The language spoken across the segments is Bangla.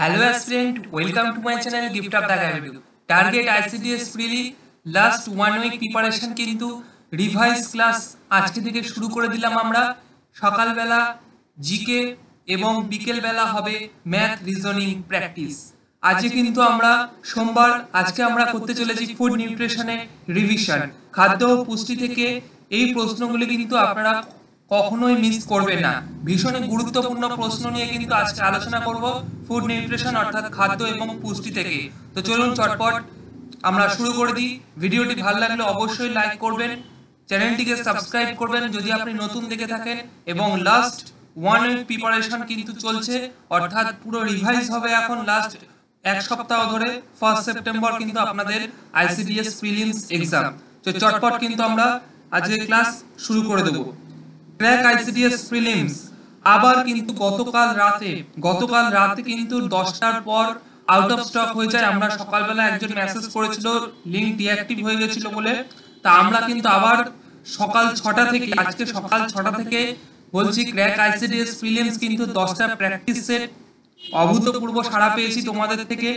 Hello aspirant, welcome to my channel Gift of the Academy. Target ICDS প্রিলি লাস্ট ওয়ান উইক প্রিপারেশন কিন্তু রিভাইজ ক্লাস আজকে থেকে শুরু করে দিলাম আমরা সকালবেলা জিকে এবং বিকেলবেলা হবে ম্যাথ রিজনিং প্র্যাকটিস আজকে কিন্তু আমরা সোমবার আজকে আমরা করতে চলেছি ফুড নিউট্রিশনের রিভিশন খাদ্য ও পুষ্টি থেকে এই প্রশ্নগুলি কিন্তু আপনারা কখনোই মিস করবে না ভীষণ গুরুত্বপূর্ণ প্রশ্ন নিয়ে কিন্তু আজকে আলোচনা করব ফুড নিউট্রিশন অর্থাৎ খাদ্য এবং পুষ্টি থেকে তো চলুন চটপট আমরা শুরু করে দিই ভিডিওটি ভালো লাগলে অবশ্যই লাইক করবেন চ্যানেলটিকে সাবস্ক্রাইব করবেন যদি আপনি নতুন দেখে থাকেন এবং লাস্ট ওয়ান উইক প্রিপারেশন কিন্তু চলছে অর্থাৎ পুরো রিভাইজ হবে এখন লাস্ট এক সপ্তাহ ধরে ফার্স্ট সেপ্টেম্বর কিন্তু আপনাদের আইসিডিএস প্রিলিমস এক্সাম তো চটপট কিন্তু আমরা আজকে ক্লাস শুরু করে দেবো ব্র্যাক আইসিডিএস প্রিলিমস আবার কিন্তু গতকাল রাতে গতকাল রাতে কিন্তু দশটার পর আউট অফ স্টক হয়ে যায় আমরা সকালবেলা একজন মেসেজ করেছিল লিঙ্ক ডিঅ্যাক্টিভ হয়ে গেছিল বলে তা আমরা কিন্তু আবার সকাল ছটা থেকে আজকে সকাল ছটা থেকে বলছি ক্র্যাক আইসিডিএস প্রিলিমস কিন্তু দশটা প্র্যাকটিস সেট অভূতপূর্ব সাড়া পেয়েছি তোমাদের থেকে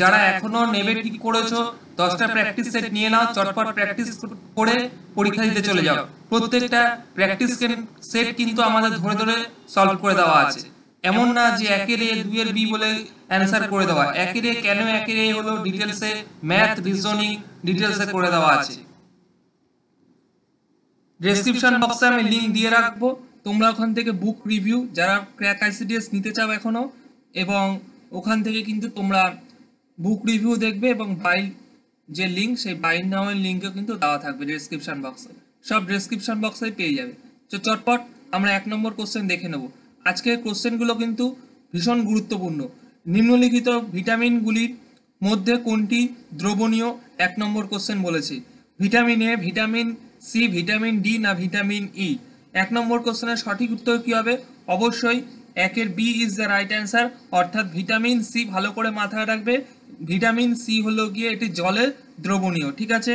যারা এখনো নেবে ঠিক করেছো দশটা প্র্যাকটিস সেট নিয়ে নাও চটপট প্র্যাকটিস করে পরীক্ষা দিতে চলে যাও প্রত্যেকটা প্র্যাকটিস সেট কিন্তু আমাদের ধরে ধরে সলভ করে দেওয়া আছে এমন না যে একের এ দুই এর বি বলে অ্যান্সার করে দেওয়া একের এ কেন একের এ হলো ডিটেলসে ম্যাথ রিজনিং ডিটেলসে করে দেওয়া আছে ডেসক্রিপশন বক্সে আমি লিঙ্ক দিয়ে রাখবো তোমরা ওখান থেকে বুক রিভিউ যারা ক্র্যাক আইসিডিএস নিতে চাও এখনো এবং ওখান থেকে কিন্তু তোমরা বুক রিভিউ দেখবে এবং বাই যে লিঙ্ক সেই বাই নামের লিঙ্কও কিন্তু দেওয়া থাকবে ডিসক্রিপশান বক্সে সব ডিসক্রিপশান বক্সে পেয়ে যাবে তো চটপট আমরা এক নম্বর কোশ্চেন দেখে নেব আজকের কোশ্চেনগুলো কিন্তু ভীষণ গুরুত্বপূর্ণ নিম্নলিখিত ভিটামিনগুলির মধ্যে কোনটি দ্রবণীয় এক নম্বর কোশ্চেন বলেছি vitamin A vitamin C vitamin D না ভিটামিন ই e? এক নম্বর কোশ্চেনের সঠিক উত্তর কী হবে অবশ্যই একের B is the right answer অর্থাৎ ভিটামিন সি ভালো করে মাথায় রাখবে ভিটামিন সি হলো গিয়ে এটি জলে দ্রবণীয় ঠিক আছে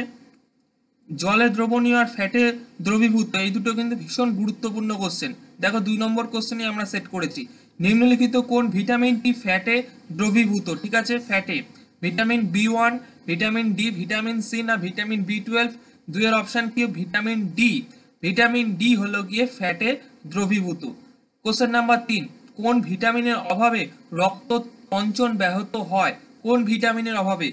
জলে দ্রবণীয় আর ফ্যাটে দ্রবীভূত এই দুটো কিন্তু ভীষণ গুরুত্বপূর্ণ কোশ্চেন দেখো দুই নম্বর কোশ্চেনই আমরা সেট করেছি নিম্নলিখিত কোন ভিটামিনটি ফ্যাটে দ্রবীভূত ঠিক আছে ফ্যাটে vitamin B one vitamin D vitamin C না ভিটামিন বি টুয়েলভ দুইয়ের অপশান কি ভিটামিন ডি ভিটামিন ডি হলো গিয়ে ফ্যাটে দ্রবীভূত কোশ্চেন নাম্বার তিন কোন ভিটামিনের অভাবে রক্ত পঞ্চন ব্যাহত হয় কোন ভিটামিনের অভাবে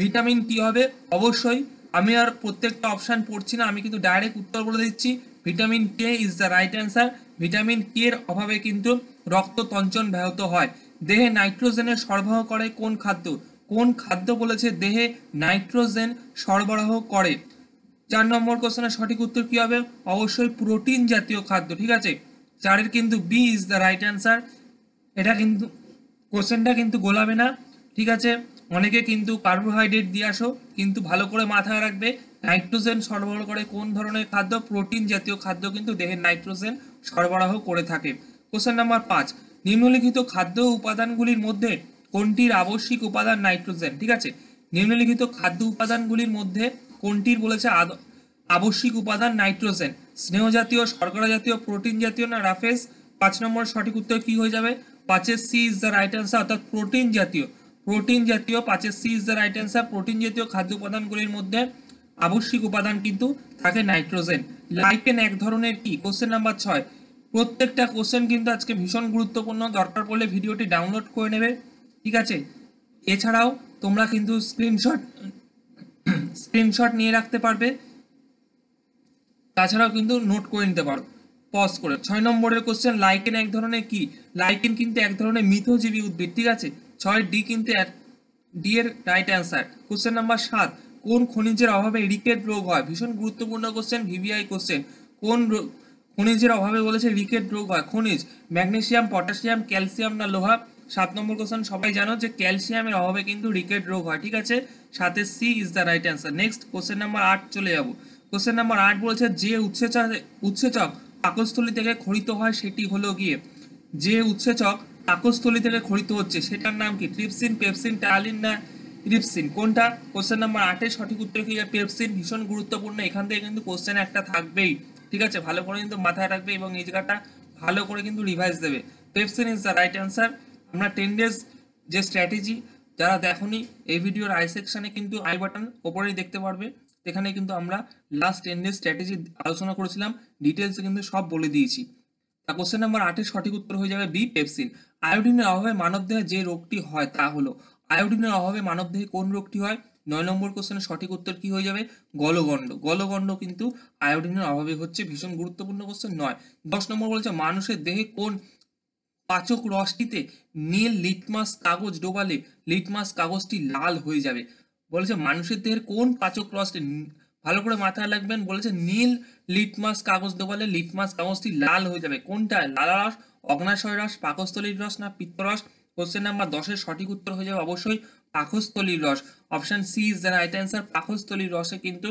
ভিটামিন কি হবে অবশ্যই আমি আর প্রত্যেকটা অপশান পড়ছি না আমি কিন্তু ডাইরেক্ট উত্তর বলে দিচ্ছি vitamin K is the right answer vitamin K এর অভাবে কিন্তু রক্ত তঞ্চন ব্যাহত হয় দেহে নাইট্রোজেনের সরবরাহ করে কোন খাদ্য কোন খাদ্য বলেছে দেহে নাইট্রোজেন সরবরাহ করে চার নম্বর কোশ্চেনের সঠিক উত্তর কি হবে অবশ্যই প্রোটিন জাতীয় খাদ্য ঠিক আছে চারের কিন্তু B is the right answer এটা কিন্তু কোশ্চেনটা কিন্তু গোলাবে না ঠিক আছে অনেকে কিন্তু কার্বোহাইড্রেট দিয়ে আসো কিন্তু ভালো করে মাথায় রাখবে নাইট্রোজেন সরবরাহ করে কোন ধরনের খাদ্য প্রোটিন জাতীয় খাদ্য কিন্তু দেহের নাইট্রোজেন সরবরাহ করে থাকে কোশ্চেন নাম্বার পাঁচ নিম্নলিখিত খাদ্য উপাদানগুলির মধ্যে কোনটির আবশ্যিক উপাদান নাইট্রোজেন ঠিক আছে নিম্নলিখিত খাদ্য উপাদানগুলির মধ্যে কোনটির বলেছে আবশ্যিক উপাদান নাইট্রোজেন স্নেহ জাতীয় শর্করা জাতীয় প্রোটিন জাতীয় না রাফেজ পাঁচ নম্বর সঠিক উত্তর কি হয়ে যাবে পাঁচের C is the right answer অর্থাৎ প্রোটিন জাতীয় প্রোটিন জাতীয় পাঁচের C is the right answer protein জাতীয় খাদ্য উপাদানগুলির মধ্যে আবশ্যিক উপাদান কিন্তু থাকে নাইট্রোজেন লাইকেন এক ধরনের কি কোশ্চেন নাম্বার ছয় প্রত্যেকটা কোশ্চেন কিন্তু আজকে ভীষণ গুরুত্বপূর্ণ দরকার পড়লে ভিডিওটি ডাউনলোড করে নেবে ঠিক আছে এছাড়াও তোমরা কিন্তু স্ক্রিনশট স্ক্রিনশট নিয়ে রাখতে পারবে তাছাড়াও কিন্তু নোট করে নিতে পারো পজ করে ছয় নম্বরের কোশ্চেন লাইকেন এক ধরনের কি লাইকেন কিন্তু এক ধরনের মিথজীবী উদ্ভিদ ঠিক আছে ছয় ডি কিন্তু ডি এর রাইট অ্যান্সার কোশ্চেন নাম্বার সাত কোন খনিজের অভাবে রিকেট রোগ হয় ভীষণ গুরুত্বপূর্ণ কোশ্চেন ভিভিআই কোশ্চেন কোন খনিজের অভাবে বলেছে রিকেট রোগ হয় খনিজ ম্যাগনেশিয়াম পটাশিয়াম ক্যালসিয়াম না লোহা সাত নম্বর কোশ্চেন সবাই জানো যে ক্যালসিয়ামের অভাবে কিন্তু রিকেট রোগ হয় ঠিক আছে সাথে C is the right answer next question number আট চলে যাবো কোশ্চেন নাম্বার আট বলছে যে উৎসেচক উৎসেচক পাকস্থলী থেকে খরিত হয় সেটি হলো গিয়ে যে উৎসেচক পাকস্থলী থেকে খরিত হচ্ছে সেটার নাম কি ট্রিপসিন পেপসিন টালিন না রিপসিন কোনটা কোশ্চেন নাম্বার আটের সঠিক উত্তর কি পেপসিন ভীষণ গুরুত্বপূর্ণ এখান থেকে কিন্তু কোশ্চেন একটা থাকবেই ঠিক আছে ভালো করে কিন্তু মাথায় রাখবে এবং এই জায়গাটা ভালো করে কিন্তু রিভাইজ দেবে pepsin is the right answer আমরা টেন ডেজ যে স্ট্র্যাটেজি যারা দেখনি এই ভিডিওর আই সেকশানে কিন্তু আই বাটন ওপরেই দেখতে পারবে সেখানে কিন্তু আমরা লাস্ট টেন ডে স্ট্র্যাটেজি আলোচনা করেছিলাম ডিটেলসে কিন্তু সব বলে দিয়েছি তা কোশ্চেন নাম্বার আটের সঠিক উত্তর হয়ে যাবে বি পেপসিন আয়োডিনের অভাবে মানবদেহে যে রোগটি হয় তা হলো আয়োডিনের অভাবে মানবদেহে কোন রোগটি হয় নয় নম্বর কোশ্চেনের সঠিক উত্তর কি হয়ে যাবে গলগণ্ড গলগণ্ড কিন্তু আয়োডিনের অভাবে হচ্ছে ভীষণ গুরুত্বপূর্ণ কোশ্চেন নয় দশ নম্বর বলছে মানুষের দেহে কোন পাচক রসটিতে নীল লিটমাস কাগজ ডোবালে লিটমাস কাগজটি লাল হয়ে যাবে বলেছে মানুষের দেহের কোন পাচক রসটি ভালো করে মাথায় রাখবেন বলেছে নীল লিটমাস কাগজ দেওয়ালে লিটমাস কাগজটি লাল হয়ে যাবে কোনটা লাল রস অগ্নাশয় রস পাকস্থলীর রস না পিত্তরস কোশ্চেন নাম্বার দশের সঠিক উত্তর হয়ে যাবে অবশ্যই পাকস্থলীর রস option C is the right answer পাকস্থলীর রসে কিন্তু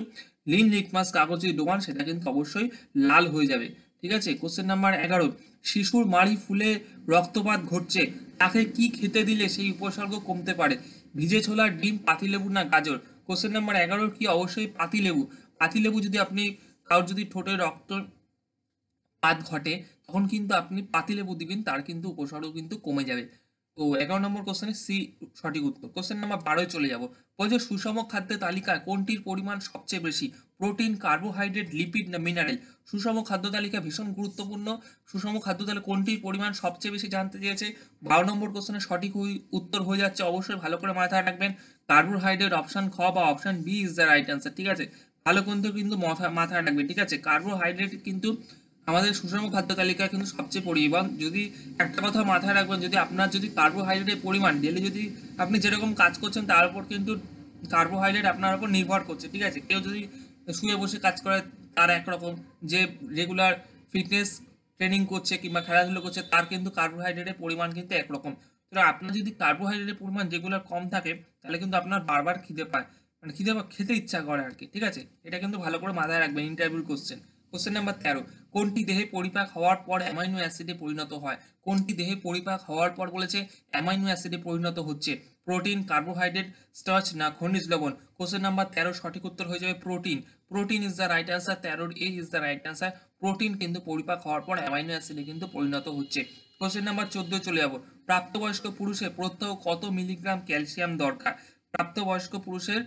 লিন লিটমাস কাগজ যে দোকান সেটা কিন্তু অবশ্যই লাল হয়ে যাবে ঠিক আছে কোশ্চেন নাম্বার এগারো শিশুর মাড়ি ফুলে রক্তপাত ঘটছে তাকে কি খেতে দিলে সেই উপসর্গ কমতে পারে ভিজে ছোলার ডিম পাতিলেবু না গাজর কোশ্চেন নাম্বার এগারো কি অবশ্যই পাতিলেবু পাতিলেবু যদি আপনি কারোর যদি ঠোঁটে রক্ত পাত ঘটে তখন কিন্তু আপনি পাতিলেবু দিবেন তার কিন্তু উপসর্গ কিন্তু কমে যাবে তো এগারো নম্বর কোশ্চেনে সি সঠিক উত্তর কোশ্চেন নাম্বার বারোয় চলে যাব বলছে সুষম খাদ্যের তালিকায় কোনটির পরিমাণ সবচেয়ে বেশি প্রোটিন কার্বোহাইড্রেট লিপিড না মিনারেল সুষম খাদ্য তালিকা ভীষণ গুরুত্বপূর্ণ সুষম খাদ্য তালিকা কোনটির পরিমাণ সবচেয়ে বেশি জানতে চেয়েছে বারো নম্বর কোশ্চেনের সঠিক উত্তর হয়ে যাচ্ছে অবশ্যই ভালো করে মাথায় রাখবেন কার্বোহাইড্রেট অপশন খ বা option B is the right answer ঠিক আছে ভালো কিন্তু কিন্তু মাথায় রাখবেন ঠিক আছে কার্বোহাইড্রেট কিন্তু আমাদের সুষম খাদ্য তালিকা কিন্তু সবচেয়ে পরিমাণ যদি একটা কথা মাথায় রাখবেন যদি আপনার যদি কার্বোহাইড্রেটের পরিমাণ ডেলি যদি আপনি যেরকম কাজ করছেন তার উপর কিন্তু কার্বোহাইড্রেট আপনার উপর নির্ভর করছে ঠিক আছে কেউ যদি শুয়ে বসে কাজ করে তার একরকম যে রেগুলার ফিটনেস ট্রেনিং করছে কিংবা খেলাধুলো করছে তার কিন্তু কার্বোহাইড্রেটের পরিমাণ কিন্তু একরকম সুতরাং আপনার যদি কার্বোহাইড্রেটের পরিমাণ রেগুলার কম থাকে তাহলে কিন্তু আপনার বারবার খিদে পায় মানে খিদে খেতে ইচ্ছা করে আর কি ঠিক আছে এটা কিন্তু ভালো করে মাথায় রাখবেন ইন্টারভিউ কোশ্চেন কোশ্চেন নাম্বার তেরো কোনটি দেহে পরিপাক হওয়ার পর অ্যামাইনো অ্যাসিডে পরিণত হয় কোনটি দেহে পরিপাক হওয়ার পর বলেছে অ্যামাইনো অ্যাসিডে পরিণত হচ্ছে প্রোটিন কার্বোহাইড্রেট স্টার্চ না খনিজ লবণ কোশ্চেন নাম্বার তেরো সঠিক উত্তর হয়ে যাবে protein protein is the right answer তেরোর A is the right answer protein কিন্তু পরিপাক হওয়ার পর অ্যামাইনো অ্যাসিডে কিন্তু পরিণত হচ্ছে কোশ্চেন নাম্বার চোদ্দ চলে যাবো প্রাপ্তবয়স্ক পুরুষের প্রত্যহ কত মিলিগ্রাম ক্যালসিয়াম দরকার প্রাপ্তবয়স্ক পুরুষের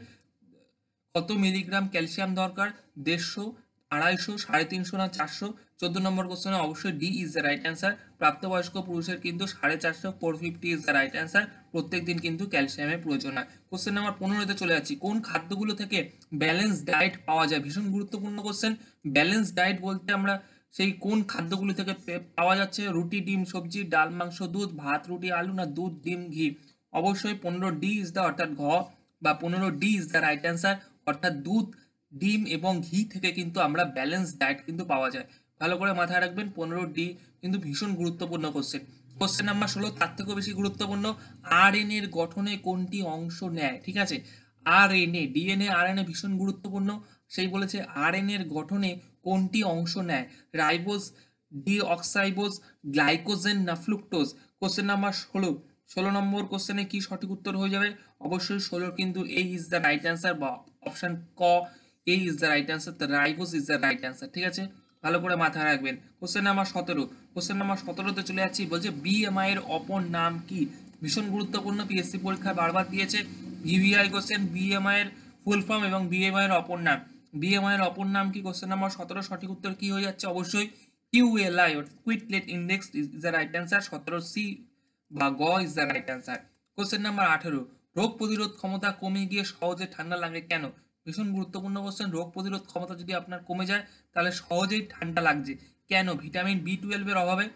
কত মিলিগ্রাম ক্যালসিয়াম দরকার দেড়শো আড়াইশো সাড়ে তিনশো না চারশো চোদ্দ নম্বর কোশ্চেনে অবশ্যই D is the right answer প্রাপ্তবয়স্ক পুরুষের কিন্তু সাড়ে চারশো four fifty is the right answer প্রত্যেক দিন কিন্তু ক্যালসিয়ামের প্রয়োজন হয় কোশ্চেন নাম্বার পনেরোতে চলে যাচ্ছি কোন খাদ্যগুলো থেকে ব্যালেন্স ডায়েট পাওয়া যায় ভীষণ গুরুত্বপূর্ণ কোশ্চেন ব্যালেন্স ডায়েট বলতে আমরা সেই কোন খাদ্যগুলো থেকে পাওয়া যাচ্ছে রুটি ডিম সবজি ডাল মাংস দুধ ভাত রুটি আলু না দুধ ডিম ঘি অবশ্যই পনেরো ডি ইজ দ্য অর্থাৎ ঘ বা পনেরো D is the right answer অর্থাৎ দুধ ডিম এবং ঘি থেকে কিন্তু আমরা ব্যালেন্স ডায়েট কিন্তু পাওয়া যায় ভালো করে মাথায় রাখবেন পনেরো ডি কিন্তু ভীষণ গুরুত্বপূর্ণ কোশ্চেন কোশ্চেন নাম্বার ষোলো তার থেকেও বেশি গুরুত্বপূর্ণ আর এন এর গঠনে কোনটি অংশ নেয় ঠিক আছে R N A DNA R N A ভীষণ গুরুত্বপূর্ণ সেই বলেছে আর এন এর গঠনে কোনটি অংশ নেয় রাইবোজ ডিঅক্সাইবোজ গ্লাইকোজেন না ফ্লুক্টোজ কোশ্চেন নাম্বার ষোলো ষোলো নম্বর কোশ্চেনে কি সঠিক উত্তর হয়ে যাবে অবশ্যই ষোলোর কিন্তু এই ইজ দ্য রাইট অ্যান্সার বা অপশান ক A is the right answer the ribose is the right answer ঠিক আছে ভালো করে মাথায় রাখবেন কোশ্চেন নাম্বার সতেরো কোশ্চেন নাম্বার সতেরোতে চলে যাচ্ছি বলছে বিএমআই এর অপর নাম কি ভীষণ গুরুত্বপূর্ণ পিএসসি পরীক্ষায় বারবার দিয়েছে ভিভিআই কোশ্চেন বিএমআই এর ফুল ফর্ম এবং বিএমআই এর অপর নাম বিএমআই এর অপর নাম কি কোশ্চেন নাম্বার সতেরো সঠিক উত্তর কি হয়ে যাচ্ছে অবশ্যই কিউএলআই কুইট Quetelet index is the right answer সতেরো সি বা গ is the right answer question number আঠেরো রোগ প্রতিরোধ ক্ষমতা কমে গিয়ে সহজে ঠান্ডা লাগে কেন ভীষণ গুরুত্বপূর্ণ কোশ্চেন রোগ প্রতিরোধ ক্ষমতা যদি আপনার কমে যায় তাহলে সহজেই ঠান্ডা লাগছে কেন ভিটামিন বি টুয়েলভের অভাবে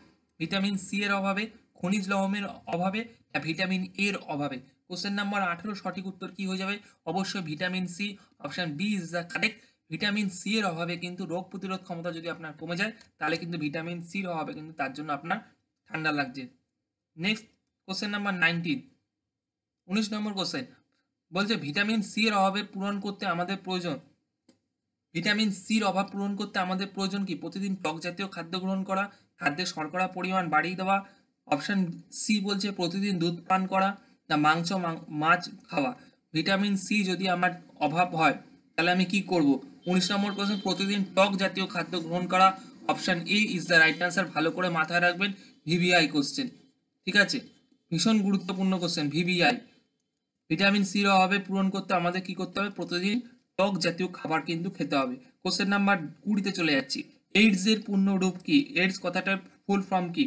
ভিটামিন সি এর অভাবে খনিজ লবণের অভাবে না ভিটামিন এর অভাবে কোশ্চেন নাম্বার আঠেরো সঠিক উত্তর কি হয়ে যাবে অবশ্যই vitamin C option B is the correct vitamin C এর অভাবে কিন্তু রোগ প্রতিরোধ ক্ষমতা যদি আপনার কমে যায় তাহলে কিন্তু ভিটামিন সির অভাবে কিন্তু তার জন্য আপনার ঠান্ডা লাগছে নেক্সট কোশ্চেন নাম্বার নাইনটিন উনিশ নম্বর কোশ্চেন বলছে ভিটামিন সি এর অভাবে পূরণ করতে আমাদের প্রয়োজন ভিটামিন সির অভাব পূরণ করতে আমাদের প্রয়োজন কি প্রতিদিন টক জাতীয় খাদ্য গ্রহণ করা খাদ্যে শর্করা পরিমাণ বাড়িয়ে দেওয়া অপশান সি বলছে প্রতিদিন দুধ পান করা না মাংস মাছ খাওয়া ভিটামিন সি যদি আমার অভাব হয় তাহলে আমি কি করব উনিশ নম্বর প্রশ্ন প্রতিদিন টক জাতীয় খাদ্য গ্রহণ করা option A is the right answer ভালো করে মাথায় রাখবেন ভিভিআই কোশ্চেন ঠিক আছে ভীষণ গুরুত্বপূর্ণ কোশ্চেন ভিভিআই ভিটামিন সির অভাবে পূরণ করতে আমাদের কি করতে হবে প্রতিদিন টক জাতীয় খাবার কিন্তু খেতে হবে কোশ্চেন নাম্বার কুড়িতে চলে যাচ্ছি এইডস এর পূর্ণ রূপ কি এইডস কথাটার ফুল ফর্ম কি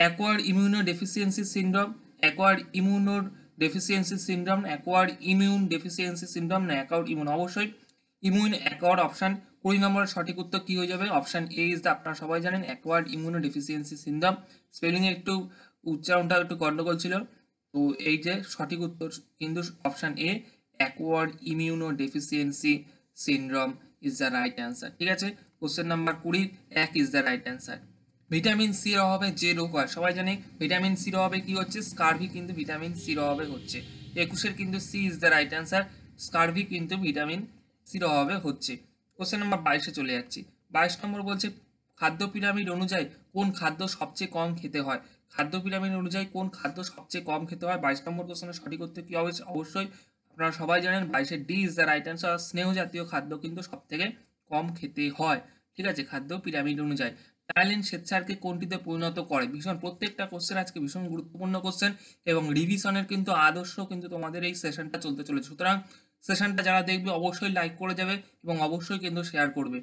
acquired immunodeficiency syndrome acquired immunodeficiency syndrome acquired immune deficiency syndrome না অ্যাকোয়ার ইমিউন অবশ্যই ইমিউন অ্যাকোয়ার্ড অপশান কুড়ি নম্বরের সঠিক উত্তর কী হয়ে যাবে অপশান এ ইজ আপনারা সবাই জানেন অ্যাকোয়ার্ড ইমিউনো ডেফিসিয়েন্সি সিন্ড্রোম স্পেলিংয়ে একটু উচ্চারণটা একটু গণ্ডগোল ছিল তো এই যে সঠিক উত্তর কিন্তু option A acquired immunodeficiency syndrome is the right answer ঠিক আছে কোশ্চেন নাম্বার কুড়ি এক is the right answer vitamin সির অভাবে যে রোগ হয় সবাই জানে ভিটামিন সির অভাবে কি হচ্ছে স্কার্ভি কিন্তু ভিটামিন সির অভাবে হচ্ছে একুশের কিন্তু C is the right answer scurvy কিন্তু ভিটামিন সির অভাবে হচ্ছে কোশ্চেন নাম্বার বাইশে চলে যাচ্ছি বাইশ নম্বর বলছে খাদ্য পিরামিড অনুযায়ী কোন খাদ্য সবচেয়ে কম খেতে হয় খাদ্য পিরামিড অনুযায়ী কোন খাদ্য সবচেয়ে কম খেতে হয় বাইশ নম্বর কোশ্চেনের সঠিক উত্তর কি হবে অবশ্যই আপনারা সবাই জানেন বাইশে D is the right answer স্নেহ জাতীয় খাদ্য কিন্তু সব থেকে কম খেতে হয় ঠিক আছে খাদ্য পিরামিড অনুযায়ী টাইলিন স্বেচ্ছারকে কোনটিতে পরিণত করে ভীষণ প্রত্যেকটা কোশ্চেন আজকে ভীষণ গুরুত্বপূর্ণ কোশ্চেন এবং রিভিশনের কিন্তু আদর্শ কিন্তু তোমাদের এই সেশনটা চলতে চলেছে সুতরাং সেশনটা যারা দেখবে অবশ্যই লাইক করে যাবে এবং অবশ্যই কিন্তু শেয়ার করবে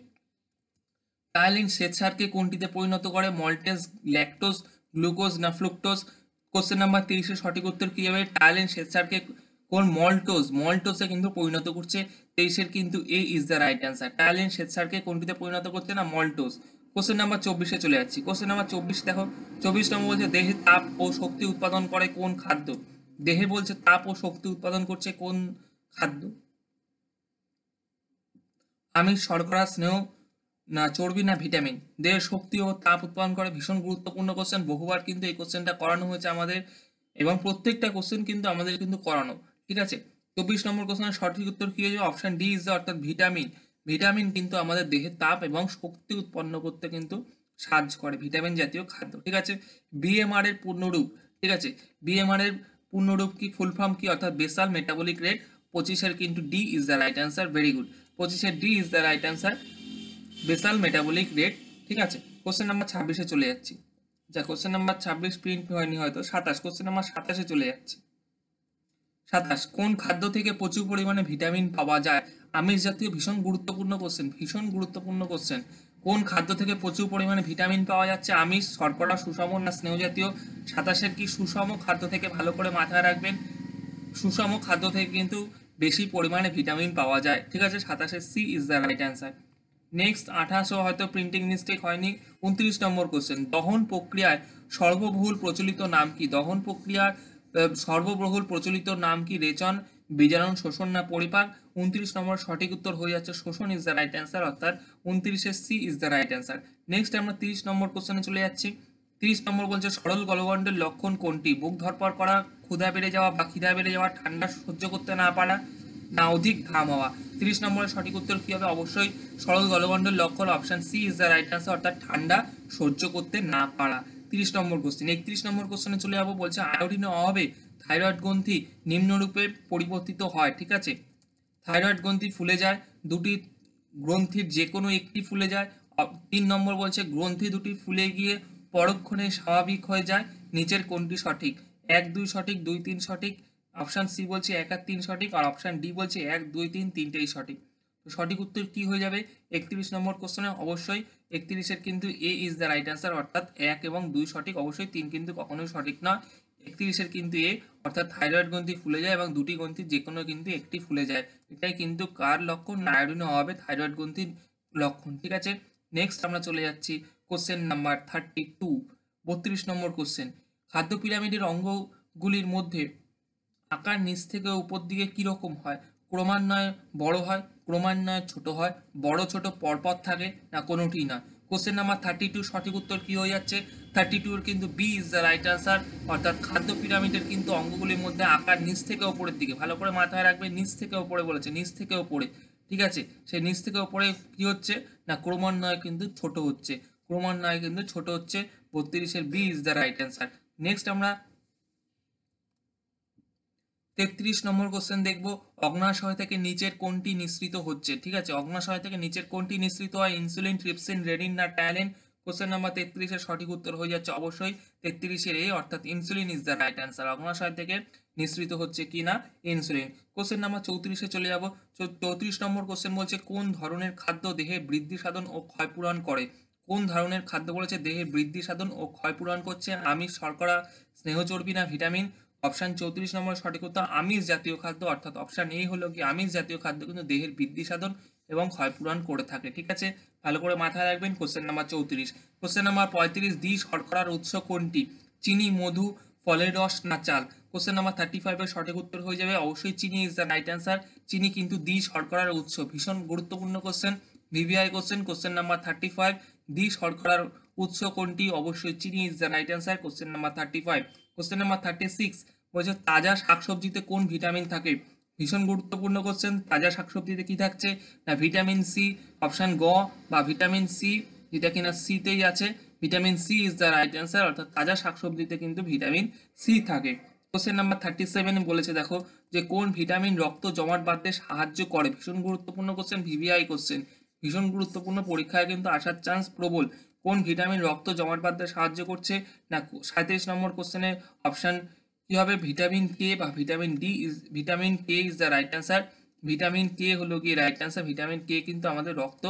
টাইলিন স্বেচ্ছারকে কোনটিতে পরিণত করে মল্টেস ল্যাকটোস গ্লুকোজ না ফ্লুকটোজ কোশ্চেন নাম্বার তিরিশের সঠিক উত্তর কী হবে টাইলেন শ্বেতসারকে কোন মল্টোজ মল্টোসে কিন্তু পরিণত করছে তেইশের কিন্তু A is the right answer ptyalin শ্বেতসারকে কোনটিতে পরিণত করছে না মল্টোস কোশ্চেন নাম্বার চব্বিশে চলে যাচ্ছি কোশ্চেন নাম্বার চব্বিশ দেখো চব্বিশ নম্বর বলছে দেহে তাপ ও শক্তি উৎপাদন করে কোন খাদ্য দেহে বলছে তাপ ও শক্তি উৎপাদন করছে কোন খাদ্য আমি শর্করা স্নেহ না চর্বি না ভিটামিন দেহের শক্তি ও তাপ উৎপাদন করে ভীষণ গুরুত্বপূর্ণ কোশ্চেন বহুবার কিন্তু এই কোশ্চেনটা করানো হয়েছে আমাদের এবং প্রত্যেকটা কোশ্চেন কিন্তু আমাদের কিন্তু করানো ঠিক আছে চব্বিশ নম্বর কোশ্চেনের সঠিক উত্তর কি হয়েছে অপশন ডি ইজ অর্থাৎ ভিটামিন ভিটামিন কিন্তু আমাদের দেহের তাপ এবং শক্তি উৎপন্ন করতে কিন্তু সাহায্য করে ভিটামিন জাতীয় খাদ্য ঠিক আছে বিএমআর এর পূর্ণরূপ ঠিক আছে বিএমআর এর পূর্ণরূপ কি ফুল ফর্ম কি অর্থাৎ বেসাল মেটাবলিক রেট পঁচিশের কিন্তু D is the right answer very good পঁচিশের D is the right answer basal metabolic rate ঠিক আছে কোশ্চেন নাম্বার ছাব্বিশে চলে যাচ্ছি যা কোশ্চেন নাম্বার ছাব্বিশ প্রিন্ট হয়নি হয়তো সাতাশ কোশ্চেন নাম্বার সাতাশে চলে যাচ্ছে সাতাশ কোন খাদ্য থেকে প্রচুর পরিমাণে ভিটামিন পাওয়া যায় আমিষ জাতীয় ভীষণ গুরুত্বপূর্ণ কোশ্চেন ভীষণ গুরুত্বপূর্ণ কোশ্চেন কোন খাদ্য থেকে প্রচুর পরিমাণে ভিটামিন পাওয়া যাচ্ছে আমিষ শর্করা সুষম না স্নেহ জাতীয় সাতাশের কি সুষম খাদ্য থেকে ভালো করে মাথায় রাখবেন সুষম খাদ্য থেকে কিন্তু বেশি পরিমাণে ভিটামিন পাওয়া যায় ঠিক আছে সাতাশের C is the right answer next আঠাশও হয়তো প্রিন্টিং মিস্টেক হয়নি উনত্রিশ নম্বর কোশ্চেন দহন প্রক্রিয়ায় সর্ববহুল প্রচলিত নাম কি দহন প্রক্রিয়ার সর্ববহুল প্রচলিত নাম কি রেচন বিজারণ শোষণ না পরিপাক উনত্রিশ নম্বর সঠিক উত্তর হয়ে যাচ্ছে শোষণ ইজ দ্য রাইট অ্যান্সার অর্থাৎ উনত্রিশের C is the right answer next আমরা তিরিশ নম্বর কোশ্চেনে চলে যাচ্ছি তিরিশ নম্বর বলছে সরল গলগণ্ডের লক্ষণ কোনটি বুক ধরপর করা ক্ষুধা বেড়ে যাওয়া বা খিদা বেড়ে যাওয়া ঠান্ডা সহ্য করতে না পারা না অধিক ঘাম হওয়া তিরিশ নম্বরের সঠিক উত্তর কী হবে অবশ্যই সরল গলগণ্ডের লক্ষণ option C is the right answer অর্থাৎ ঠান্ডা সহ্য করতে না পারা তিরিশ নম্বর কোশ্চেন একত্রিশ নম্বর কোশ্চেনে চলে যাবো বলছে আয়োডিনের অভাবে থাইরয়েড গ্রন্থি নিম্নরূপে পরিবর্তিত হয় ঠিক আছে থাইরয়েড গ্রন্থি ফুলে যায় দুটি গ্রন্থির যে কোনো একটি ফুলে যায় তিন নম্বর বলছে গ্রন্থি দুটি ফুলে গিয়ে পরক্ষণে স্বাভাবিক হয়ে যায় নিচের কোনটি সঠিক এক দুই সঠিক দুই তিন সঠিক অপশান সি বলছে এক আর তিন সঠিক আর অপশান ডি বলছে এক দুই তিন তিনটেই সঠিক তো সঠিক উত্তর কি হয়ে যাবে একত্রিশ নম্বর কোশ্চনে অবশ্যই একত্রিশের কিন্তু A is the right answer অর্থাৎ এক এবং দুই সঠিক অবশ্যই তিন কিন্তু কখনোই সঠিক নয় একত্রিশের কিন্তু এ অর্থাৎ থাইরয়েড গ্রন্থি ফুলে যায় এবং দুটি গ্রন্থি যে কোনো কিন্তু একটি ফুলে যায় এটাই কিন্তু কার লক্ষণ নায়োডিন হবে থাইরয়েড গ্রন্থির লক্ষণ ঠিক আছে নেক্সট আমরা চলে যাচ্ছি কোশ্চেন নাম্বার থার্টি টু বত্রিশ নম্বর কোশ্চেন খাদ্য পিরামিডের অঙ্গগুলির মধ্যে আকার নিচ থেকে উপর দিকে কীরকম হয় ক্রমান্বয়ে বড় হয় ক্রমান্বয়ে ছোট হয় বড় ছোট পরপর থাকে না কোনোটি না কোশ্চেন নাম্বার থার্টি টু সঠিক উত্তর কী হয়ে যাচ্ছে থার্টি টুর কিন্তু B is the right answer অর্থাৎ খাদ্য পিরামিডের কিন্তু অঙ্গগুলির মধ্যে আকার নিচ থেকে ওপরের দিকে ভালো করে মাথায় রাখবে নিচ থেকে ওপরে বলেছে নিচ থেকে ওপরে ঠিক আছে সেই নিচ থেকে ওপরে কী হচ্ছে না ক্রমান্বয়ে কিন্তু ছোট হচ্ছে ক্রমান্বয়ে কিন্তু ছোট হচ্ছে বত্রিশের B is the right answer next আমরা তেত্রিশ নম্বর কোশ্চেন দেখব অগ্নাশয় থেকে নিচের কোনটি নিঃসৃত হচ্ছে ঠিক আছে অগ্নাশয় থেকে নিচের কোনটি নিঃসৃত হয় ইনসুলিন ট্রিপসিন রেডিন না ট্যালেন কোশ্চেন নাম্বার তেত্রিশের সঠিক উত্তর হয়ে যাচ্ছে অবশ্যই তেত্রিশের এ অর্থাৎ insulin is the right answer অগ্নাশয় থেকে নিঃসৃত হচ্ছে কি না ইনসুলিন কোশ্চেন নাম্বার চৌত্রিশে চলে যাবো চৌত্রিশ নম্বর কোশ্চেন বলছে কোন ধরনের খাদ্য দেহে বৃদ্ধি সাধন ও ক্ষয়পূরণ করে কোন ধরনের খাদ্য বলেছে দেহে বৃদ্ধি সাধন ও ক্ষয়পূরণ করছে আমিষ শর্করা স্নেহ চর্বি না ভিটামিন অপশান চৌত্রিশ নম্বর সঠিক উত্তর আমিষ জাতীয় খাদ্য অর্থাৎ অপশান এই হলো কি আমিষ জাতীয় খাদ্য কিন্তু দেহের বৃদ্ধি সাধন এবং ক্ষয়পূরণ করে থাকে ঠিক আছে ভালো করে মাথায় রাখবেন কোশ্চেন নাম্বার চৌত্রিশ কোশ্চেন নাম্বার পঁয়ত্রিশ দ্বি শর্করার উৎস কোনটি চিনি মধু ফলের রস না চাল কোশ্চেন নাম্বার থার্টি ফাইভের সঠিক উত্তর হয়ে যাবে অবশ্যই চিনি ইজ দ্য রাইট অ্যান্সার চিনি কিন্তু দ্বি শর্করার উৎস ভীষণ গুরুত্বপূর্ণ question VVI question question number thirty five দ্বি শর্করার উৎস কোনটি অবশ্যই চিনি is the right answer question number thirty five question number thirty six বলছে তাজা শাকসবজিতে কোন ভিটামিন থাকে ভীষণ গুরুত্বপূর্ণ কোশ্চেন তাজা শাকসবজিতে কি থাকছে না ভিটামিন সি অপশান গ বা ভিটামিন সি যেটা কিনা সিতেই আছে vitamin C is the right answer অর্থাৎ তাজা শাকসবজিতে কিন্তু ভিটামিন সি থাকে কোশ্চেন নাম্বার থার্টি সেভেন বলেছে দেখো যে কোন ভিটামিন রক্ত জমাট বাঁধতে সাহায্য করে ভীষণ গুরুত্বপূর্ণ কোশ্চেন ভিভিআই কোশ্চেন ভীষণ গুরুত্বপূর্ণ পরীক্ষায় কিন্তু আসার চান্স প্রবল কোন ভিটামিন রক্ত জমাট বাঁধতে সাহায্য করছে না সাঁত্রিশ নম্বর কোশ্চেনের অপশান কী হবে ভিটামিন কে বা vitamin D is vitamin K is the right answer vitamin K হলো গিয়ে রাইট অ্যান্সার ভিটামিন কে কিন্তু আমাদের রক্ত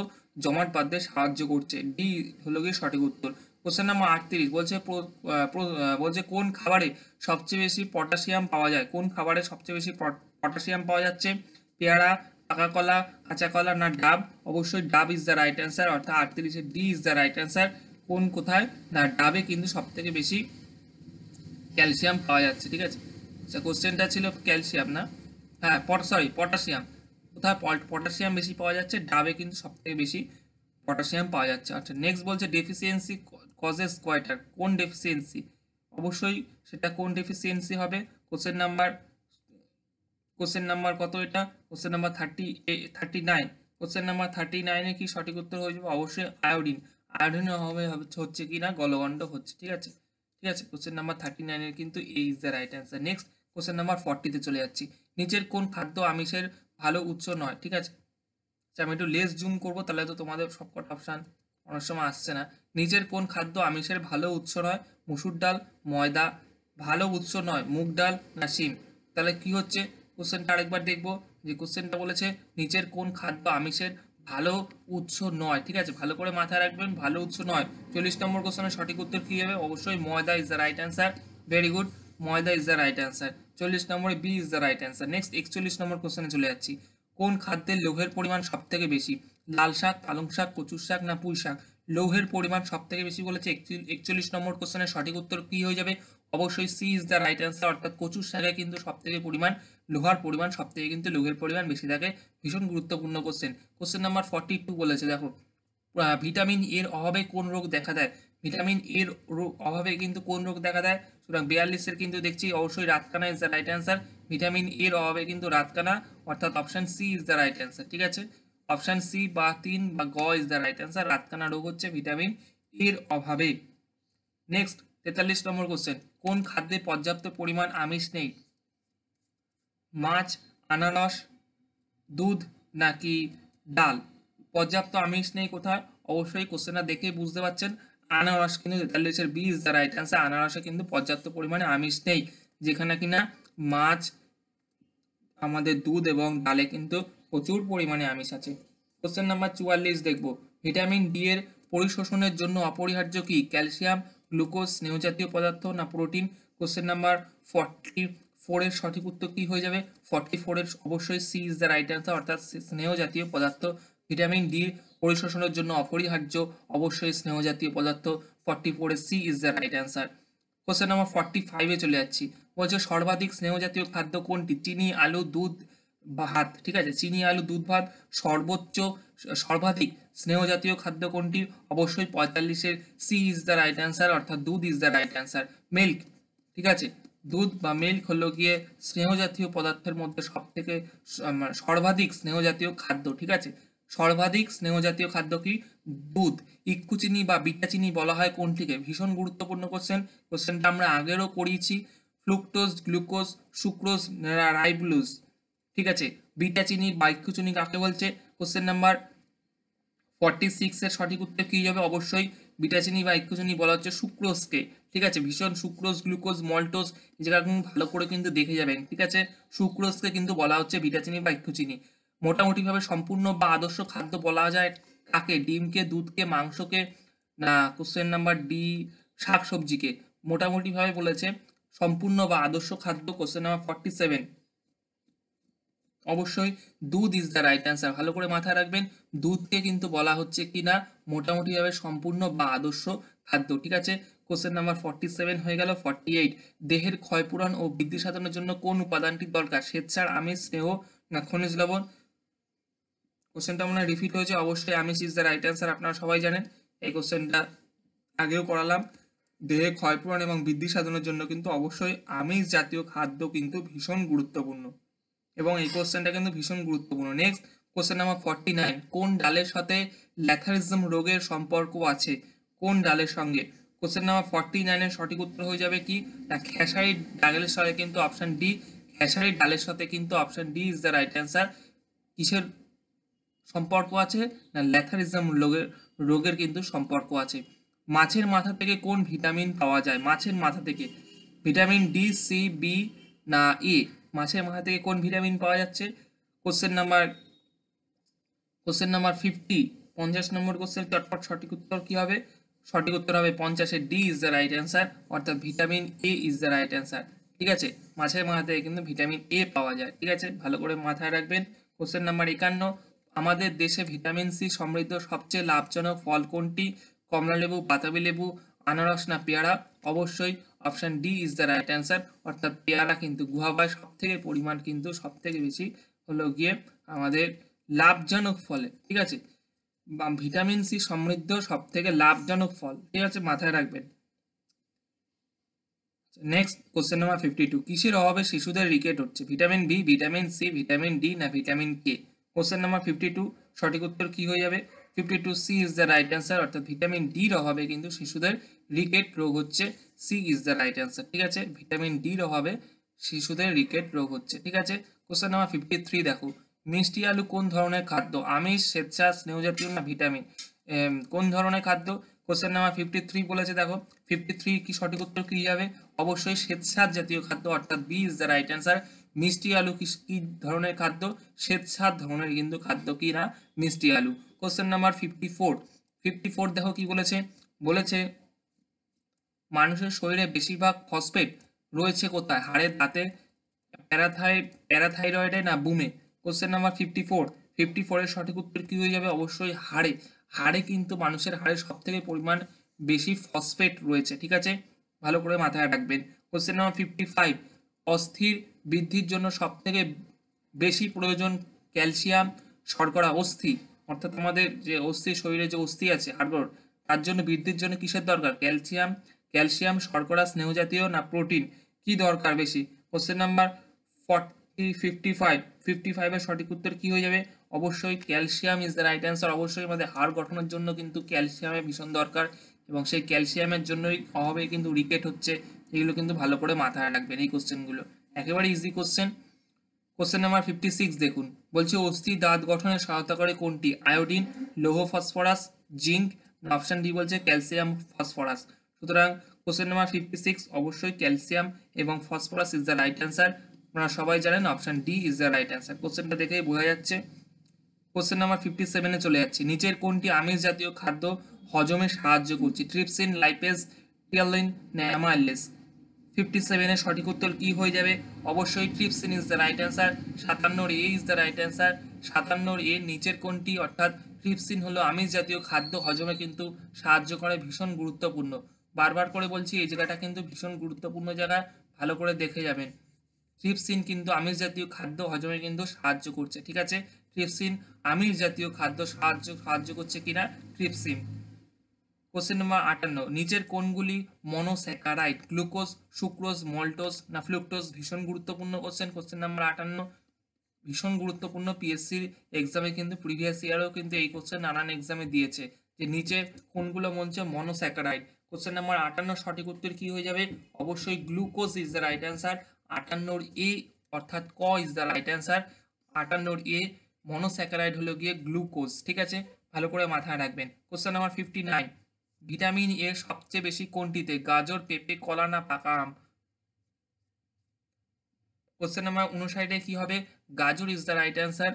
জমাট বাঁধতে সাহায্য করছে ডি হলো গিয়ে সঠিক উত্তর কোশ্চেন নাম্বার আটত্রিশ বলছে বলছে কোন খাবারে সবচেয়ে বেশি পটাশিয়াম পাওয়া যায় কোন খাবারে সবচেয়ে বেশি পটাশিয়াম পাওয়া যাচ্ছে পেয়ারা পাকা কলা কাঁচা কলা না ডাব অবশ্যই ডাব ইজ দ্য রাইট অ্যান্সার অর্থাৎ আটত্রিশে D is the right answer কোন কোথায় না ডাবে কিন্তু সব থেকে বেশি ক্যালসিয়াম পাওয়া যাচ্ছে ঠিক আছে আচ্ছা কোশ্চেনটা ছিল ক্যালসিয়াম না হ্যাঁ পট সরি পটাশিয়াম কোথায় পটাশিয়াম বেশি পাওয়া যাচ্ছে ডাবে কিন্তু সব থেকে বেশি পটাশিয়াম পাওয়া যাচ্ছে আচ্ছা নেক্সট বলছে ডেফিসিয়েন্সি কজেস কয়টার কোন ডেফিসিয়েন্সি অবশ্যই সেটা কোন ডেফিসিয়েন্সি হবে কোশ্চেন নাম্বার কোশ্চেন নাম্বার কত এটা question number thirty thirty nine question number thirty নাইনে কি সঠিক উত্তর হয়ে যাবে অবশ্যই আয়োডিন আয়োডিন হবে হচ্ছে কি না গলগণ্ড হচ্ছে ঠিক আছে ঠিক আছে কোশ্চেন নাম্বার থার্টি নাইনের কিন্তু এই is the right answer next question number ফর্টিতে চলে যাচ্ছি নিচের কোন খাদ্য আমিষের ভালো উৎস নয় ঠিক আছে আচ্ছা, আমি একটু লেস জুম করবো তাহলে তো তোমাদের সবকটা অপশান অনেক সময় আসছে না নিজের কোন খাদ্য আমিষের ভালো উৎস নয় মুসুর ডাল ময়দা ভালো উৎস নয় মুগ ডাল না শিম তাহলে কি হচ্ছে কোশ্চেনটা আরেকবার দেখবো যে কোশ্চেনটা বলেছে নিচের কোন খাদ্য আমিষের ভালো উৎস নয় ঠিক আছে ভালো করে মাথায় রাখবেন ভালো উৎস নয় চল্লিশ নম্বর কোশ্চেনের সঠিক উত্তর কী হবে অবশ্যই ময়দা is the right answer very good ময়দা ইজ দ্য রাইট অ্যান্সার চল্লিশ নম্বরে B is the right answer next একচল্লিশ নম্বর কোশ্চেনে চলে যাচ্ছি কোন খাদ্যের লোহের পরিমাণ সব থেকে বেশি লাল শাক পালং শাক কচুর শাক না পুঁই শাক লৌহের পরিমাণ সব থেকে বেশি বলেছে একচল্লিশ নম্বর কোশ্চেনের সঠিক উত্তর কী হয়ে যাবে অবশ্যই C is the right answer অর্থাৎ কচুর শাকে কিন্তু সবথেকে পরিমাণ লোহার পরিমাণ সবথেকে কিন্তু লোহের পরিমাণ বেশি থাকে ভীষণ গুরুত্বপূর্ণ question question number forty two বলেছে দেখো ভিটামিন এর অভাবে কোন রোগ দেখা দেয় ভিটামিন এর অভাবে কিন্তু কোন রোগ দেখা দেয় সুতরাং বিয়াল্লিশের কিন্তু দেখছি অবশ্যই রাতকানা is the right answer vitamin এর অভাবে কিন্তু রাতকানা অর্থাৎ option C is the right answer ঠিক আছে অপশান সি বা তিন বা গ ইজ দ্য রাইট অ্যান্সার রাতকানা রোগ হচ্ছে ভিটামিন এর অভাবে নেক্সট তেতাল্লিশ নম্বর কোশ্চেন কোন খাদ্যে পর্যাপ্ত পরিমাণ আমিষ নেই মাছ আনারস দুধ নাকি ডাল পর্যাপ্ত আমিষ নেই কোথায় অবশ্যই কোশ্চেনটা দেখে বুঝতে পারছেন আনারস কিন্তু তেতাল্লিশের বিশ দ্বারা রাইট অ্যান্সার আনারসে কিন্তু পর্যাপ্ত পরিমাণে আমিষ নেই যেখানে কিনা মাছ আমাদের দুধ এবং ডালে কিন্তু প্রচুর পরিমাণে আমিষ আছে কোশ্চেন নাম্বার চুয়াল্লিশ দেখব ভিটামিন ডি এর পরিশোষণের জন্য অপরিহার্য কি ক্যালসিয়াম গ্লুকোজ স্নেহজাতীয় পদার্থ না প্রোটিন কোশ্চেন নাম্বার ফর্টি ফোরের সঠিক উত্তর কি হয়ে যাবে ফর্টি ফোরের অবশ্যই C is the right answer অর্থাৎ স্নেহ জাতীয় পদার্থ ভিটামিন ডি পরিশোষণের জন্য অপরিহার্য অবশ্যই স্নেহ জাতীয় পদার্থ ফর্টি ফোরের C is the right answer question number forty ফাইভে চলে যাচ্ছি বলছে সর্বাধিক স্নেহ জাতীয় খাদ্য কোনটি চিনি আলু দুধ ভাত ঠিক আছে চিনি আলু দুধ ভাত সর্বোচ্চ সর্বাধিক স্নেহ জাতীয় খাদ্য কোনটি অবশ্যই পঁয়তাল্লিশের C is the right answer অর্থাৎ দুধ is the right answer milk ঠিক আছে দুধ বা মিল্ক হলো গিয়ে স্নেহ জাতীয় পদার্থের মধ্যে সব থেকে মানে সর্বাধিক স্নেহ জাতীয় খাদ্য ঠিক আছে সর্বাধিক স্নেহ জাতীয় খাদ্য কি দুধ ইকুচিনি চিনি বা বিটা চিনি বলা হয় কোনটিকে ভীষণ গুরুত্বপূর্ণ কোশ্চেন কোশ্চেনটা আমরা আগেরও করিয়েছি ফ্লুকটোজ গ্লুকোজ সুক্রোজ রাইবলুজ ঠিক আছে বিটা চিনি বা ইক্ষু চিনি কাকে বলছে কোশ্চেন নাম্বার ফর্টি সিক্সের সঠিক উত্তর কী হবে অবশ্যই বিটাচিনি বা ইকুচিনি বলা হচ্ছে সুক্রোজকে ঠিক আছে ভীষণ সুক্রোজ গ্লুকোজ মল্টোজ যেটা ভালো করে কিন্তু দেখে যাবেন ঠিক আছে সুক্রোজকে কিন্তু বলা হচ্ছে বিটাচিনি বা ইকুচিনি মোটামুটিভাবে সম্পূর্ণ বা আদর্শ খাদ্য বলা যায় কাকে ডিমকে দুধকে মাংসকে না কোশ্চেন নাম্বার ডি শাক সবজিকে মোটামুটিভাবে বলেছে সম্পূর্ণ বা আদর্শ খাদ্য কোশ্চেন নাম্বার ফর্টি সেভেন অবশ্যই দুধ ইজ দ্য রাইট অ্যান্সার ভালো করে মাথায় রাখবেন দুধকে কিন্তু বলা হচ্ছে কি না মোটামুটিভাবে সম্পূর্ণ বা আদর্শ খাদ্য ঠিক আছে কোশ্চেন নাম্বার ফর্টি সেভেন হয়ে গেল ফর্টি এইট দেহের ক্ষয়পূরণ ও বৃদ্ধি সাধনের জন্য কোন উপাদানটির দরকার স্বেচ্ছার আমিষ স্নেহ না খনিজ লবণ কোশ্চেনটা মনে হয় রিপিট হয়েছে অবশ্যই আমিষ ইজ দ্য রাইট অ্যান্সার আপনারা সবাই জানেন এই কোশ্চেনটা আগেও করালাম দেহে ক্ষয়পূরণ এবং বৃদ্ধি সাধনের জন্য কিন্তু অবশ্যই আমিষ জাতীয় খাদ্য কিন্তু ভীষণ গুরুত্বপূর্ণ এবং এই কোশ্চেনটা কিন্তু ভীষণ গুরুত্বপূর্ণ next question number forty nine কোন ডালের সাথে ল্যাথারিজম রোগের সম্পর্ক আছে কোন ডালের সঙ্গে কোশ্চেন নাম্বার ফর্টি নাইনের সঠিক উত্তর হয়ে যাবে কি না খেসারি ডালের সাথে কিন্তু অপশান ডি খেসারি ডালের সাথে কিন্তু option D is the right answer কিসের সম্পর্ক আছে না ল্যাথারিজম রোগের রোগের কিন্তু সম্পর্ক আছে মাছের মাথা থেকে কোন ভিটামিন পাওয়া যায় মাছের মাথা থেকে ভিটামিন ডি সি বি না এ e। মাছের মাথা থেকে কোন ভিটামিন পাওয়া যাচ্ছে question number question number fifty পঞ্চাশ নম্বর কোশ্চেন চটপট সঠিক উত্তর কী হবে সঠিক উত্তর হবে পঞ্চাশের D is the right answer অর্থাৎ vitamin A is the right answer ঠিক আছে মাছের মাথা থেকে কিন্তু ভিটামিন এ পাওয়া যায় ঠিক আছে ভালো করে মাথায় রাখবেন কোশ্চেন নাম্বার একান্ন আমাদের দেশে ভিটামিন সি সমৃদ্ধ সবচেয়ে লাভজনক ফল কোনটি কমলা লেবু বাতাবি লেবু আনারস না পেয়ারা অবশ্যই option D is the right answer অর্থাৎ পেয়ারা কিন্তু গুহাবায় সব থেকে পরিমাণ কিন্তু সব থেকে বেশি হলো গিয়ে আমাদের লাভজনক ফলে ঠিক আছে ভিটামিন সি সমৃদ্ধ সব থেকে লাভজনক ফল ঠিক আছে মাথায় রাখবেন next question number fifty two কিসের অভাবে শিশুদের রিকেট হচ্ছে vitamin B vitamin C vitamin D না vitamin K question number fifty two সঠিক উত্তর কি হয়ে যাবে fifty two C is the অর্থাৎ ভিটামিন ডির অভাবে কিন্তু শিশুদের রিকেট রোগ হচ্ছে C is the right answer ঠিক আছে ভিটামিন ডি র অভাবে শিশুদের রিকেট রোগ হচ্ছে ঠিক আছে কোশ্চেন নাম্বার ফিফটি থ্রি দেখো মিষ্টি আলু কোন ধরনের খাদ্য আমিষ স্বেচ্ছা স্নেহজাতীয় না ভিটামিন কোন ধরনের খাদ্য কোশ্চেন নাম্বার ফিফটি থ্রি বলেছে দেখো ফিফটি থ্রি কি সঠিক উত্তর কী যাবে অবশ্যই স্বেচ্ছার জাতীয় খাদ্য অর্থাৎ B is the right answer মিষ্টি আলু কি ধরনের খাদ্য শ্বেতসার ধরনের কিন্তু খাদ্য কি না মিষ্টি আলু question number fifty four fifty four দেখো কি বলেছে বলেছে মানুষের শরীরে বেশিরভাগ ফসফেট রয়েছে কোথায় হাড়ের দাঁতে প্যারাথাই প্যারাথাইরয়েডে না বুমে question number fifty four fifty ফোরের সঠিক উত্তর কী হয়ে যাবে অবশ্যই হাড়ে হাড়ে কিন্তু মানুষের হাড়ে সবথেকে পরিমাণ বেশি ফসফেট রয়েছে ঠিক আছে ভালো করে মাথায় রাখবেন কোশ্চেন নাম্বার ফিফটি ফাইভ অস্থির বৃদ্ধির জন্য সবথেকে বেশি প্রয়োজন ক্যালসিয়াম শর্করা অস্থি অর্থাৎ আমাদের যে অস্থি শরীরে যে অস্থি আছে হাড়গোড় তার জন্য বৃদ্ধির জন্য কিসের দরকার ক্যালসিয়াম ক্যালসিয়াম শর্করা স্নেহ জাতীয় না প্রোটিন কি দরকার বেশি question number forty fifty five fifty ফাইভের সঠিক উত্তর কি হয়ে যাবে অবশ্যই calcium is the right answer অবশ্যই আমাদের হাড় গঠনের জন্য কিন্তু ক্যালসিয়ামের ভীষণ দরকার এবং সেই ক্যালসিয়ামের জন্যই অভাবে কিন্তু রিকেট হচ্ছে এগুলো কিন্তু ভালো করে মাথায় রাখবেন এই কোশ্চেনগুলো একেবারে easy question question number fifty six দেখুন বলছে অস্থি দাঁত গঠনে সহায়তা করে কোনটি আয়োডিন লৌহ ফসফরাস জিঙ্ক অপশান ডি বলছে ক্যালসিয়াম ফসফরাস সুতরাং কোশ্চেন নাম্বার ফিফটি সিক্স অবশ্যই ক্যালসিয়াম এবং phosphorus is the right answer আপনারা সবাই জানেন option D is the right answer কোশ্চেনটা দেখেই বোঝা যাচ্ছে কোশ্চেন নাম্বার ফিফটি সেভেনে চলে যাচ্ছে নিচের কোনটি আমিষ জাতীয় খাদ্য হজমে সাহায্য করছে trypsin lipase ptyalin amylase fifty সেভেনের সঠিক উত্তর কি হয়ে যাবে অবশ্যই trypsin is the right answer সাতান্নর A is the right answer সাতান্নর এ নিচের কোনটি অর্থাৎ ট্রিপসিন হলো আমিষ জাতীয় খাদ্য হজমে কিন্তু সাহায্য করে ভীষণ গুরুত্বপূর্ণ বারবার করে বলছি এই জায়গাটা কিন্তু ভীষণ গুরুত্বপূর্ণ জায়গা ভালো করে দেখে যাবেন ট্রিপসিন কিন্তু আমিষ জাতীয় খাদ্য হজমে কিন্তু সাহায্য করছে ঠিক আছে ট্রিপসিন আমিষ জাতীয় খাদ্য সাহায্য সাহায্য করছে কিনা ট্রিপসিন কোশ্চেন নম্বর আটান্ন নিচের কোনগুলি মনোস্যাকারাইড গ্লুকোজ সুক্রোজ মল্টোজ না ফ্লুকটোজ ভীষণ গুরুত্বপূর্ণ কোশ্চেন কোশ্চেন নম্বর আটান্ন ভীষণ গুরুত্বপূর্ণ পিএসসির এক্সামে কিন্তু প্রিভিয়াস ইয়ারও কিন্তু এই কোশ্চেন নানান এক্সামে দিয়েছে যে নিচে কোনগুলো মনছে মনোস্যাকারাইড কোশ্চেন নম্বর আটান্ন সঠিক উত্তর কি হয়ে যাবে অবশ্যই glucose is the right answer আটান্নর এ অর্থাৎ ক ইজ দ্য রাইট অ্যান্সার আটান্নর এ মনোস্যাকারাইড হলো গিয়ে গ্লুকোজ ঠিক আছে ভালো করে মাথায় রাখবেন question number fifty nine vitamin A সবচেয়ে বেশি কোনটিতে গাজর পেঁপে কলা না পাকা আম কোশ্চেন নাম্বার উনষাটে কি হবে গাজর ইজ দ্য রাইট অ্যান্সার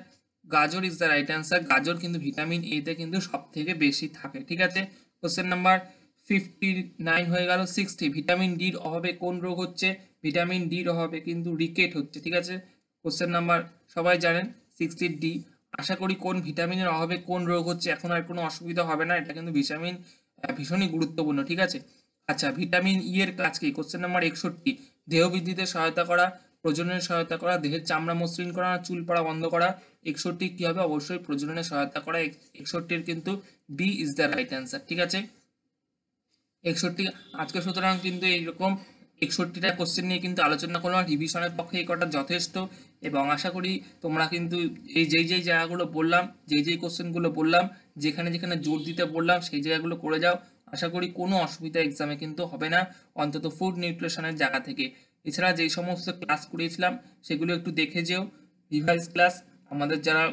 গাজর ইজ দ্য রাইট অ্যান্সার গাজর কিন্তু ভিটামিন এ তে কিন্তু সব থেকে বেশি থাকে ঠিক আছে কোশ্চেন নাম্বার ফিফটি নাইন হয়ে গেল সিক্সটি ভিটামিন ডির অভাবে কোন রোগ হচ্ছে ভিটামিন ডির অভাবে কিন্তু রিকেট হচ্ছে ঠিক আছে কোশ্চেন নাম্বার সবাই জানেন সিক্সটি ডি আশা করি কোন ভিটামিনের অভাবে কোন রোগ হচ্ছে এখন আর কোনো অসুবিধা হবে না এটা কিন্তু ভিটামিন হ্যাঁ, ভীষণই গুরুত্বপূর্ণ ঠিক আছে আচ্ছা ভিটামিন ই e এর কাজ কি কোশ্চেন নাম্বার একষট্টি দেহ বৃদ্ধিতে সহায়তা করা প্রজননে সহায়তা করা দেহের চামড়া মসৃণ করা চুল পড়া বন্ধ করা একষট্টি কি হবে অবশ্যই প্রজননে সহায়তা করা একষট্টির কিন্তু B is the right answer ঠিক আছে একষট্টি আজকে সুতরাং কিন্তু এইরকম একষট্টিটা কোশ্চেন নিয়ে কিন্তু আলোচনা করলাম রিভিশনের পক্ষে এই কটা যথেষ্ট এবং আশা করি তোমরা কিন্তু এই যেই যেই জায়গাগুলো বললাম যেই যেই কোশ্চেনগুলো বললাম যেখানে যেখানে জোর দিতে বললাম সেই জায়গাগুলো করে যাও আশা করি কোনো অসুবিধা এক্সামে কিন্তু হবে না অন্তত ফুড নিউট্রিশনের জায়গা থেকে এছাড়া যেই সমস্ত ক্লাস করিয়েছিলাম সেগুলো একটু দেখে যেও রিভাইস ক্লাস আমাদের যারা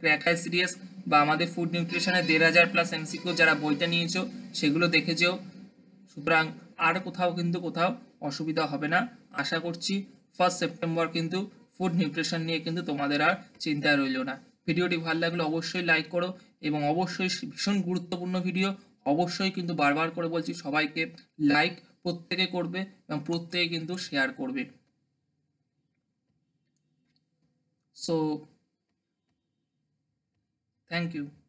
ক্র্যাকাই সিরিয়াস বা আমাদের ফুড নিউট্রিশনে দেড় হাজার প্লাস এমসিকিউ যারা বইটা নিয়েছো সেগুলো দেখে যেও সুতরাং আর কোথাও কিন্তু কোথাও অসুবিধা হবে না আশা করছি ফার্স্ট সেপ্টেম্বর কিন্তু ফুড নিউট্রিশন নিয়ে কিন্তু তোমাদের আর চিন্তা রইল না ভিডিওটি ভালো লাগলে অবশ্যই লাইক করো এবং অবশ্যই ভীষণ গুরুত্বপূর্ণ ভিডিও অবশ্যই কিন্তু বারবার করে বলছি সবাইকে লাইক প্রত্যেকে করবে এবং প্রত্যেকে কিন্তু শেয়ার করবে সো থ্যাংক ইউ